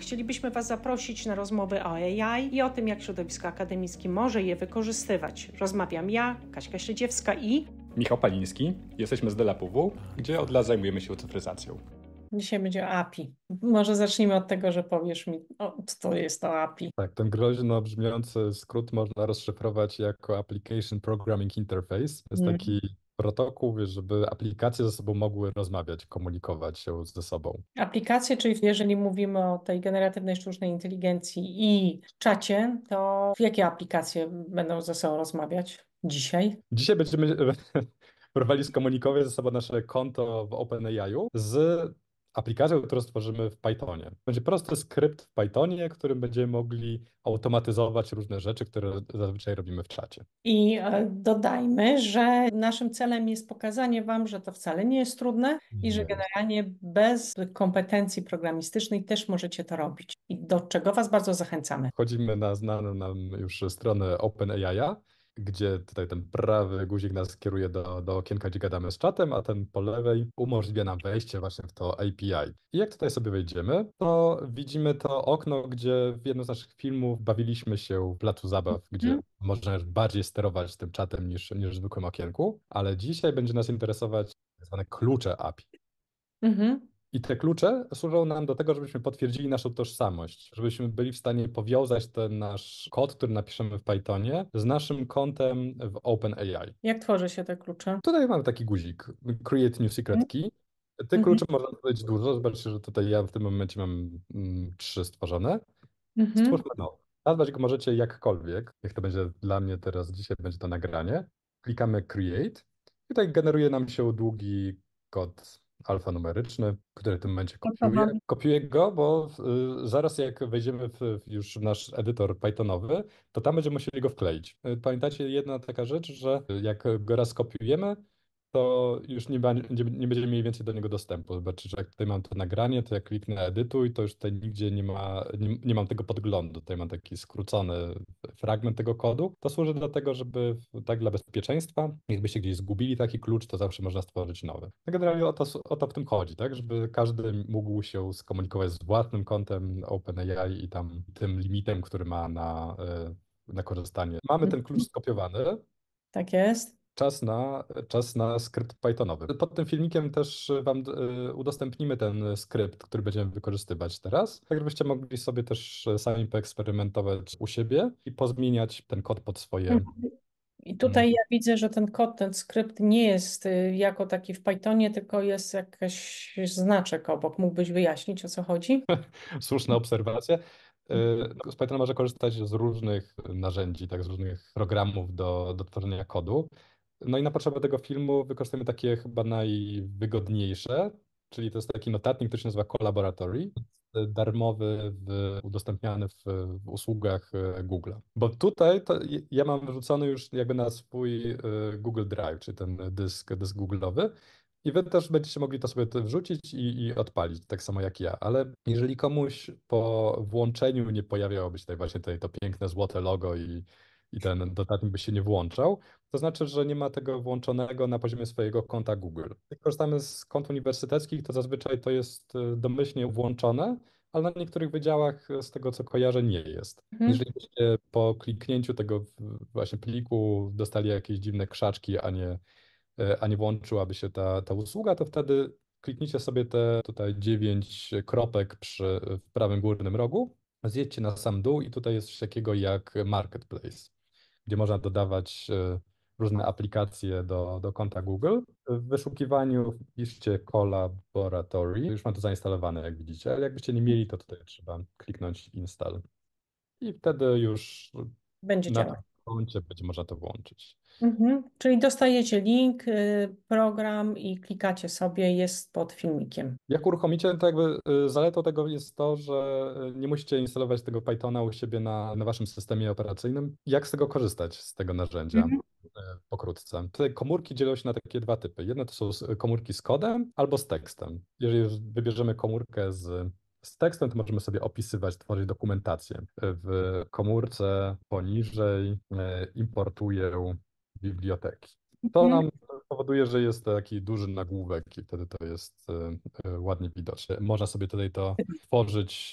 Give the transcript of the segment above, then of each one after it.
chcielibyśmy Was zaprosić na rozmowy o AI e i o tym, jak środowisko akademickie może je wykorzystywać. Rozmawiam ja, Kaśka Śledziewska i Michał Paliński. Jesteśmy z DelaPW, gdzie od lat zajmujemy się cyfryzacją. Dzisiaj będzie o API. Może zacznijmy od tego, że powiesz mi, o, co jest to API. Tak, ten groźno brzmiący skrót można rozszyfrować jako Application Programming Interface. To jest mm. taki protokół, żeby aplikacje ze sobą mogły rozmawiać, komunikować się ze sobą. Aplikacje, czyli jeżeli mówimy o tej generatywnej sztucznej inteligencji i czacie, to jakie aplikacje będą ze sobą rozmawiać dzisiaj? Dzisiaj będziemy próbowali skomunikować ze sobą nasze konto w OpenAI z Aplikację, którą stworzymy w Pythonie. Będzie prosty skrypt w Pythonie, którym będziemy mogli automatyzować różne rzeczy, które zazwyczaj robimy w czacie. I e, dodajmy, że naszym celem jest pokazanie Wam, że to wcale nie jest trudne nie. i że generalnie bez kompetencji programistycznej też możecie to robić. I do czego Was bardzo zachęcamy. Chodzimy na znaną nam już stronę OpenAI gdzie tutaj ten prawy guzik nas kieruje do, do okienka, gdzie gadamy z czatem, a ten po lewej umożliwia nam wejście właśnie w to API. I jak tutaj sobie wejdziemy, to widzimy to okno, gdzie w jednym z naszych filmów bawiliśmy się w placu zabaw, gdzie mm. można bardziej sterować tym czatem niż, niż w zwykłym okienku, ale dzisiaj będzie nas interesować tak zwane klucze API. Mhm. I te klucze służą nam do tego, żebyśmy potwierdzili naszą tożsamość, żebyśmy byli w stanie powiązać ten nasz kod, który napiszemy w Pythonie, z naszym kontem w OpenAI. Jak tworzy się te klucze? Tutaj mamy taki guzik, Create New Secret Key. Tych mhm. kluczy można tworzyć dużo, zobaczcie, że tutaj ja w tym momencie mam mm, trzy stworzone. Mhm. Stwórzmy nowy. Nazwać go możecie jakkolwiek, Niech to będzie dla mnie teraz, dzisiaj będzie to nagranie. Klikamy Create i tutaj generuje nam się długi kod alfanumeryczny, który w tym momencie kopiuje, kopiuje go, bo y, zaraz jak wejdziemy w, już w nasz edytor Pythonowy, to tam będziemy musieli go wkleić. Y, pamiętacie, jedna taka rzecz, że jak go raz kopiujemy, to już nie, nie będziemy mieli więcej do niego dostępu. Zobaczy, że jak tutaj mam to nagranie, to jak kliknę edytuj, to już tutaj nigdzie nie ma, nie, nie mam tego podglądu. Tutaj mam taki skrócony fragment tego kodu. To służy do tego, żeby tak dla bezpieczeństwa, jakbyście gdzieś zgubili taki klucz, to zawsze można stworzyć nowy. No generalnie o to, o to w tym chodzi, tak, żeby każdy mógł się skomunikować z własnym kontem OpenAI i tam tym limitem, który ma na, e, na korzystanie. Mamy ten klucz skopiowany. Tak jest czas na, czas na skrypt Pythonowy. Pod tym filmikiem też y, Wam y, udostępnimy ten skrypt, który będziemy wykorzystywać teraz, tak żebyście mogli sobie też y, sami poeksperymentować u siebie i pozmieniać ten kod pod swoje. Mhm. I tutaj mhm. ja widzę, że ten kod, ten skrypt nie jest jako taki w Pythonie, tylko jest jakiś znaczek obok. Mógłbyś wyjaśnić, o co chodzi? Słuszna obserwacja. No, z Pythona można korzystać z różnych narzędzi, tak, z różnych programów do, do tworzenia kodu. No i na potrzeby tego filmu wykorzystujemy takie chyba najwygodniejsze, czyli to jest taki notatnik, który się nazywa Collaboratory, darmowy, w, udostępniany w, w usługach e, Google. Bo tutaj ja mam wrzucony już jakby na swój e, Google Drive, czyli ten dysk, dysk Google'owy, i wy też będziecie mogli to sobie wrzucić i, i, odpalić, tak samo jak ja. Ale jeżeli komuś po włączeniu nie pojawiałoby się tutaj właśnie tutaj to piękne złote logo i i ten dodatnik by się nie włączał, to znaczy, że nie ma tego włączonego na poziomie swojego konta Google. Jak korzystamy z kont uniwersyteckich, to zazwyczaj to jest e, domyślnie włączone, ale na niektórych wydziałach, e, z tego co kojarzę, nie jest. Mhm. Jeżeli byście po kliknięciu tego właśnie pliku dostali jakieś dziwne krzaczki, a nie, e, a nie włączyłaby się ta, ta usługa, to wtedy kliknijcie sobie te tutaj dziewięć kropek przy, w prawym górnym rogu, zjedźcie na sam dół i tutaj jest coś takiego jak marketplace gdzie można dodawać e, różne aplikacje do, do konta Google. W wyszukiwaniu piszcie Collaboratory. Już mam to zainstalowane, jak widzicie, ale jakbyście nie mieli, to tutaj trzeba kliknąć install. I wtedy już będzie działać koncie będzie można to włączyć. Mhm. Czyli dostajecie link, y, program i klikacie sobie, jest pod filmikiem. Jak uruchomicie, to jakby y, zaletą tego jest to, że y, nie musicie instalować tego Pythona u siebie na, na waszym systemie operacyjnym. Jak z tego korzystać, z tego narzędzia? Mhm pokrótce. Te komórki dzielą się na takie dwa typy. Jedne to są komórki z kodem albo z tekstem. Jeżeli wybierzemy komórkę z z tekstem to możemy sobie opisywać, tworzyć dokumentację. W komórce poniżej e, importuję biblioteki. To mhm. nam powoduje, że jest taki duży nagłówek i wtedy to jest e, e, ładnie widoczne. Można sobie tutaj to tworzyć,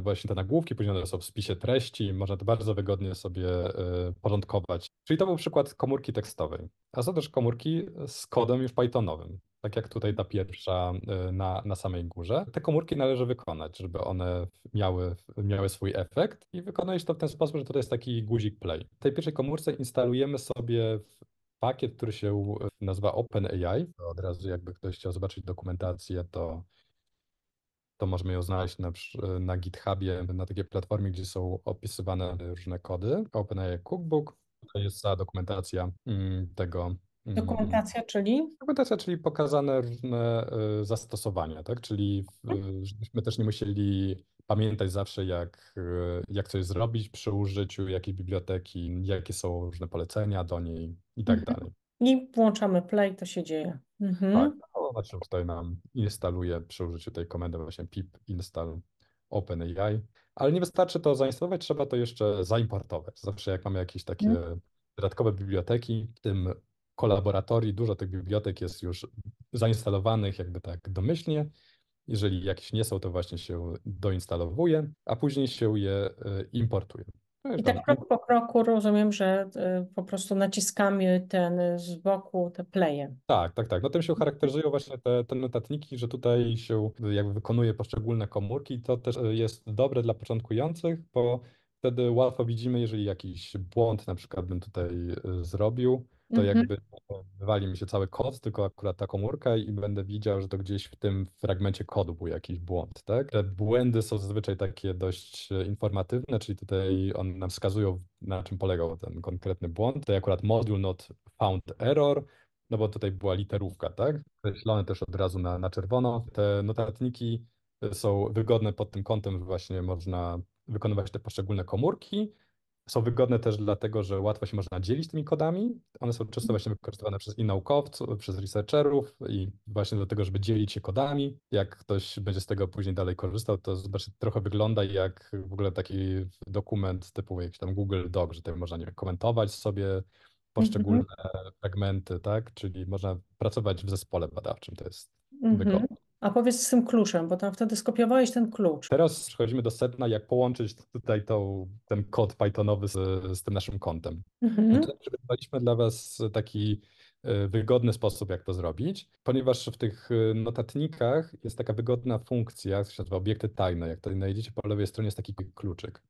właśnie te nagłówki, później one są w spisie treści, można to bardzo wygodnie sobie porządkować. Czyli to był przykład komórki tekstowej. A są też komórki z kodem już Pythonowym tak jak tutaj ta pierwsza y, na, na samej górze. Te komórki należy wykonać, żeby one miały, miały swój efekt i wykonujesz to w ten sposób, że tutaj jest taki guzik play. W tej pierwszej komórce instalujemy sobie pakiet, który się nazywa OpenAI. Od razu jakby ktoś chciał zobaczyć dokumentację, to to możemy ją znaleźć na, na GitHubie, na takiej platformie, gdzie są opisywane różne kody. OpenAI Cookbook, to jest cała dokumentacja mm, tego Mhm. Dokumentacja, czyli? Dokumentacja, czyli pokazane różne y, zastosowania, tak? Czyli y, tak. żebyśmy też nie musieli pamiętać zawsze, jak, y, jak coś zrobić przy użyciu jakiej biblioteki, jakie są różne polecenia do niej i tak mhm. dalej. I włączamy play, to się dzieje. Mhm. Tak, no, tutaj nam instaluje przy użyciu tej komendy właśnie pip install OpenAI, ale nie wystarczy to zainstalować, trzeba to jeszcze zaimportować. Zawsze jak mamy jakieś takie mhm. dodatkowe biblioteki, w tym kolaboratorii, dużo tych bibliotek jest już zainstalowanych jakby tak domyślnie. Jeżeli jakieś nie są, to właśnie się doinstalowuje, a później się je y, importuje. No I tak krok po kroku rozumiem, że y, po prostu naciskamy ten z boku te playe. Tak, tak, tak. No tym się charakteryzują właśnie te, te notatniki, że tutaj się jakby wykonuje poszczególne komórki. To też jest dobre dla początkujących, bo wtedy łatwo widzimy, jeżeli jakiś błąd na przykład bym tutaj y, zrobił, to mhm. jakby no, wywali mi się cały kod, tylko akurat ta komórka i będę widział, że to gdzieś w tym fragmencie kodu był jakiś błąd, tak? Te błędy są zazwyczaj takie dość e, informatywne, czyli tutaj on nam wskazują, na czym polegał ten konkretny błąd. Tutaj akurat module not found error, no bo tutaj była literówka, tak? Kreślone też od razu na, na czerwono. Te notatniki e, są wygodne pod tym kątem, że właśnie można wykonywać te poszczególne komórki, są wygodne też dlatego, że łatwo się można dzielić tymi kodami. One są często mhm. właśnie wykorzystywane przez i naukowców, przez researcherów i właśnie dlatego, żeby dzielić się kodami. Jak ktoś będzie z tego później dalej korzystał, to zobaczy, trochę wygląda jak w ogóle taki dokument typu jakiś tam Google Doc, że tam można nie wiem, komentować sobie poszczególne mm -hmm. fragmenty, tak? Czyli można pracować w zespole badawczym, to jest mm -hmm. wygodne. A powiedz z tym kluczem, bo tam wtedy skopiowałeś ten klucz. Teraz przechodzimy do setna, jak połączyć tutaj ten kod Pythonowy z, z tym naszym kontem. Mhm. No przygotowaliśmy dla Was taki e, wygodny sposób, jak to zrobić, ponieważ w tych e, notatnikach jest taka wygodna funkcja, która się nazywa obiekty tajne. Jak to znajdziecie po lewej stronie, jest taki kluczyk.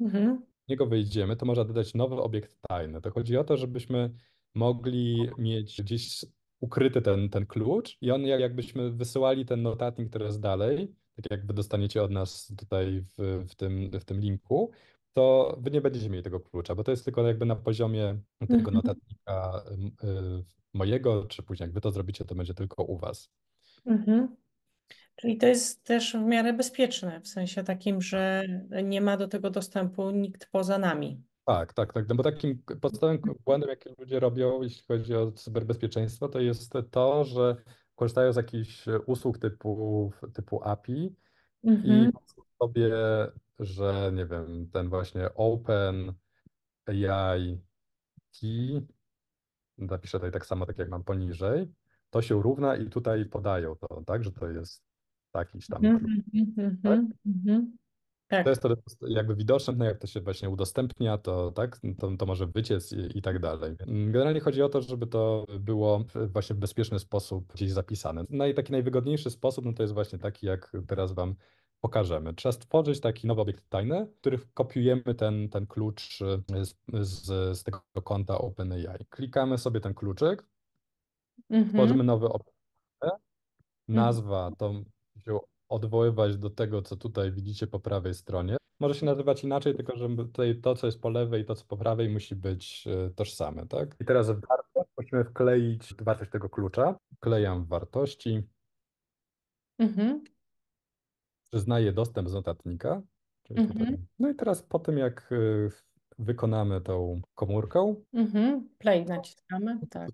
Mhm. Z niego wyjdziemy, to można dodać nowy obiekt tajny. To chodzi o to, żebyśmy mogli mieć gdzieś ukryty ten, ten klucz i on jak, jakbyśmy wysyłali ten notatnik teraz dalej, tak jak dostaniecie od nas tutaj w, w, tym, w tym linku, to wy nie będziecie mieli tego klucza, bo to jest tylko jakby na poziomie tego mhm. notatnika y, mojego, czy później jak wy to zrobicie, to będzie tylko u was. Mhm. Czyli to jest też w miarę bezpieczne, w sensie takim, że nie ma do tego dostępu nikt poza nami. Tak, tak, tak. No bo takim podstawowym błędem, jaki ludzie robią, jeśli chodzi o cyberbezpieczeństwo, to jest to, że korzystają z jakichś usług typu, typu API mhm. i sobie, że nie wiem, ten właśnie Open AI key. napiszę tutaj tak samo, tak jak mam poniżej, to się równa i tutaj podają to, tak, że to jest takiś tam klucz. Mhm, mhm, tak? Mhm, tak. To jest to jakby widoczne, no jak to się właśnie udostępnia, to tak, to, to może wyciec i, i, tak dalej. Generalnie chodzi o to, żeby to było właśnie w bezpieczny sposób gdzieś zapisane. No i taki najwygodniejszy sposób, no to jest właśnie taki, jak teraz wam pokażemy. Trzeba stworzyć taki nowy obiekt tajny, w którym kopiujemy ten, ten klucz z, z, z tego konta OpenAI. Klikamy sobie ten kluczyk, mm tworzymy nowy obiekt. Mhm. Nazwa to odwoływać do tego, co tutaj widzicie po prawej stronie. Może się nazywać inaczej, tylko że tutaj to, co jest po lewej i to, co po prawej musi być e, tożsame, tak? I teraz wartość musimy wkleić wartość tego klucza. Klejam wartości. Mhm. Przyznaję dostęp z notatnika. Mhm. No i teraz po tym, jak e, wykonamy tą komórką. Mhm. Play naciskamy, tak.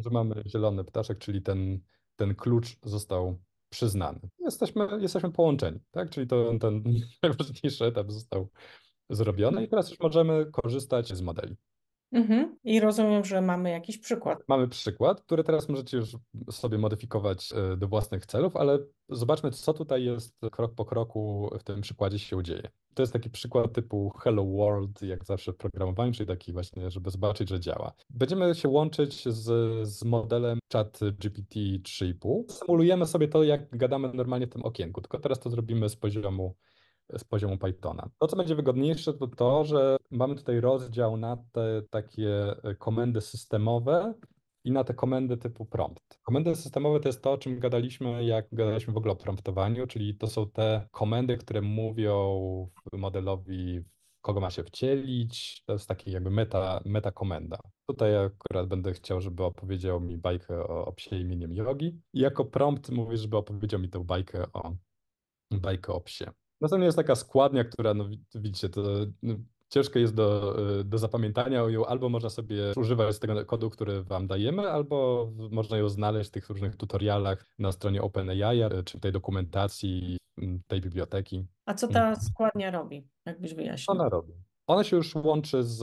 Że mamy zielony ptaszek, czyli ten, ten klucz został przyznany. Jesteśmy, jesteśmy połączeni, tak? czyli to, ten najważniejszy etap został zrobiony i teraz już możemy korzystać z modeli. Mhm. I rozumiem, że mamy jakiś przykład. Mamy przykład, który teraz możecie już sobie modyfikować e, do własnych celów, ale zobaczmy, co tutaj jest krok po kroku w tym przykładzie się dzieje. To jest taki przykład typu Hello World, jak zawsze w programowaniu, czyli taki właśnie, żeby zobaczyć, że działa. Będziemy się łączyć z, z modelem chat GPT 3,5. Symulujemy sobie to, jak gadamy normalnie w tym okienku, tylko teraz to zrobimy z poziomu z poziomu Pythona. To, co będzie wygodniejsze, to to, że mamy tutaj rozdział na te takie e, komendy systemowe i na te komendy typu prompt. Komendy systemowe to jest to, o czym gadaliśmy, jak gadaliśmy w ogóle o promptowaniu, czyli to są te komendy, które mówią modelowi kogo ma się wcielić. To jest taki jakby meta, meta komenda. Tutaj akurat będę chciał, żeby opowiedział mi bajkę o, o psie imieniem Jogi. I jako prompt mówię, żeby opowiedział mi tę bajkę o bajkę o psie. Następnie no jest taka składnia, która, no widzicie, to no, ciężko jest do, y, do zapamiętania ją, albo można sobie używać z tego kodu, który wam dajemy, albo można ją znaleźć w tych różnych tutorialach na stronie OpenAI, y, czy tej dokumentacji mm, tej biblioteki. A co ta mhm. składnia robi, jakbyś wyjaśnił? Ona robi. Ona się już łączy z,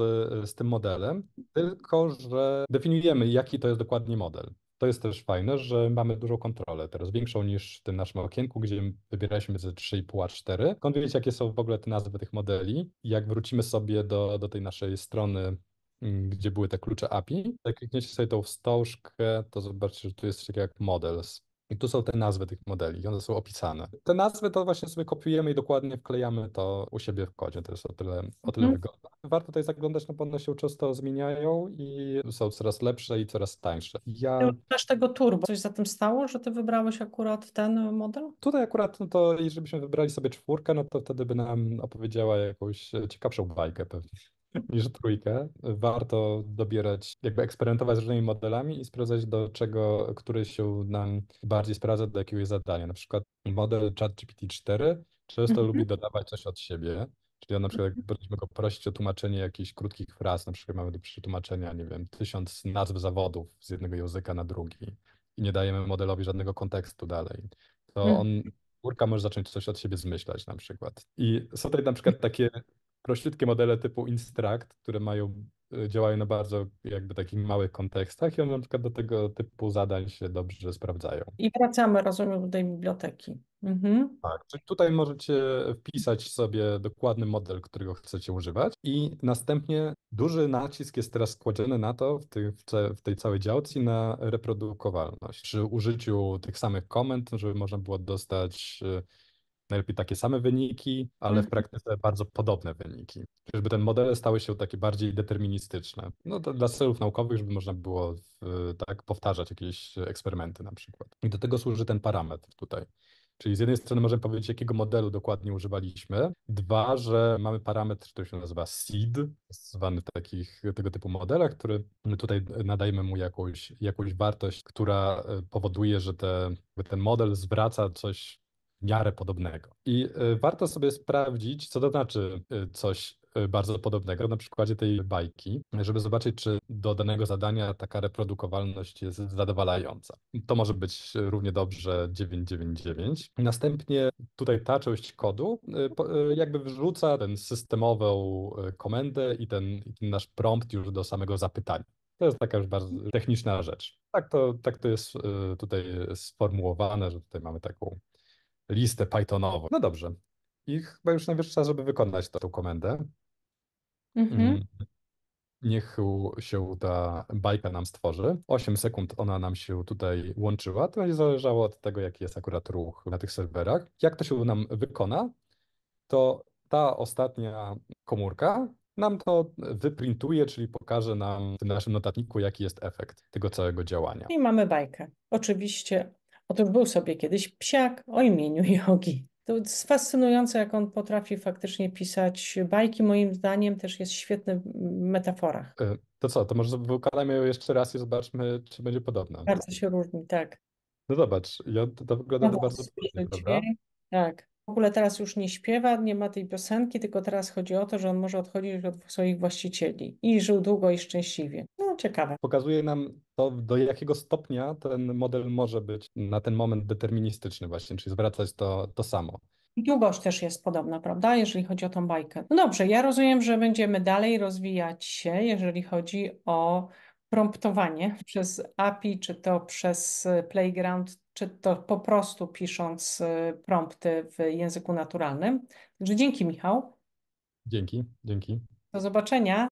z tym modelem, tylko że definiujemy, jaki to jest dokładnie model to jest też fajne, że mamy dużą kontrolę, teraz większą niż w tym naszym okienku, gdzie wybieraliśmy ze 3,5 a 4. Skąd wiedzieć, jakie są w ogóle te nazwy tych modeli? Jak wrócimy sobie do, do tej naszej strony mm, gdzie były te klucze API. Jak klikniecie sobie tą wstążkę, to zobaczcie, że tu jest takie jak models. I tu są te nazwy tych modeli, i one są opisane. Te nazwy to właśnie sobie kopiujemy i dokładnie wklejamy to u siebie w kodzie. To jest o tyle, o tyle mm. wygodne. Warto tutaj zaglądać, no bo one się często zmieniają i są coraz lepsze i coraz tańsze. Ja... tego turbo. Coś za tym stało, że ty wybrałeś akurat ten model? Tutaj akurat, no to jeżeli byśmy wybrali sobie czwórkę, no to wtedy by nam opowiedziała jakąś ciekawszą bajkę pewnie niż trójkę. Warto dobierać, jakby eksperymentować z różnymi modelami i sprawdzać, do czego, który się nam bardziej sprawdza, do jakiego zadania. Na przykład model ChatGPT-4 często mhm. lubi dodawać coś od siebie. Czyli on na przykład, jak go prosić o tłumaczenie jakichś krótkich fraz, na przykład mamy do przetłumaczenia, nie wiem, tysiąc nazw zawodów z jednego języka na drugi i nie dajemy modelowi żadnego kontekstu dalej, to mhm. on, kurka może zacząć coś od siebie zmyślać na przykład. I są tutaj na przykład takie prościutkie modele typu Instruct, które mają, e, działają na bardzo jakby takich małych kontekstach i one na przykład do tego typu zadań się dobrze sprawdzają. I wracamy, rozumiem, do tej biblioteki. Mhm. Tak, czyli tutaj możecie wpisać sobie dokładny model, którego chcecie używać i następnie duży nacisk jest teraz kładziony na to w tej, w tej całej działce na reprodukowalność. Przy użyciu tych samych komend, żeby można było dostać e, najlepiej takie same wyniki, ale w mhm. praktyce bardzo podobne wyniki. Żeby te modele stały się takie bardziej deterministyczne. No, dla celów naukowych, żeby można było w, tak powtarzać jakieś eksperymenty na przykład. I do tego służy ten parametr tutaj. Czyli z jednej strony możemy powiedzieć, jakiego modelu dokładnie używaliśmy. Dwa, że mamy parametr, który się nazywa seed, zwany w takich tego typu modelach, który my tutaj nadajemy mu jakąś, jakąś wartość, która e, powoduje, że te, ten model zwraca coś miarę podobnego. I y, warto sobie sprawdzić, co to znaczy y, coś y, bardzo podobnego na przykładzie tej bajki, żeby zobaczyć, czy do danego zadania taka reprodukowalność jest zadowalająca. To może być równie dobrze 999. Następnie tutaj ta część kodu jakby wrzuca ten systemową komendę i ten, i ten nasz prompt już do samego zapytania. To jest taka już bardzo techniczna rzecz. Tak to, tak to jest tutaj sformułowane, że tutaj mamy taką listę Pythonową. No dobrze. I chyba już najwyższy czas, żeby wykonać tą, komendę. Mhm. Mm. Niech się ta bajka nam stworzy. 8 sekund ona nam się tutaj łączyła. To będzie zależało od tego, jaki jest akurat ruch na tych serwerach. Jak to się nam wykona, to ta ostatnia komórka nam to wyprintuje, czyli pokaże nam w naszym notatniku, jaki jest efekt tego całego działania. I mamy bajkę. Oczywiście Otóż był sobie kiedyś psiak o imieniu Jogi. To jest fascynujące, jak on potrafi faktycznie pisać bajki. Moim zdaniem też jest świetny w metaforach. E, to co, to może wykonajmy ją jeszcze raz i zobaczmy, czy będzie podobna. Bardzo się różni, tak. No zobacz, ja, to wygląda no bardzo podobnie, Tak. W ogóle teraz już nie śpiewa, nie ma tej piosenki, tylko teraz chodzi o to, że on może odchodzić od swoich właścicieli i żył długo i szczęśliwie. No ciekawe. Pokazuje nam to, do jakiego stopnia ten model może być na ten moment deterministyczny właśnie, czyli zwracać to, to samo. Długość też jest podobna, prawda, jeżeli chodzi o tą bajkę. No dobrze, ja rozumiem, że będziemy dalej rozwijać się, jeżeli chodzi o promptowanie przez API, czy to przez Playground, czy to po prostu pisząc y, prompty w języku naturalnym. Także dzięki, Michał. Dzięki, dzięki. Do zobaczenia.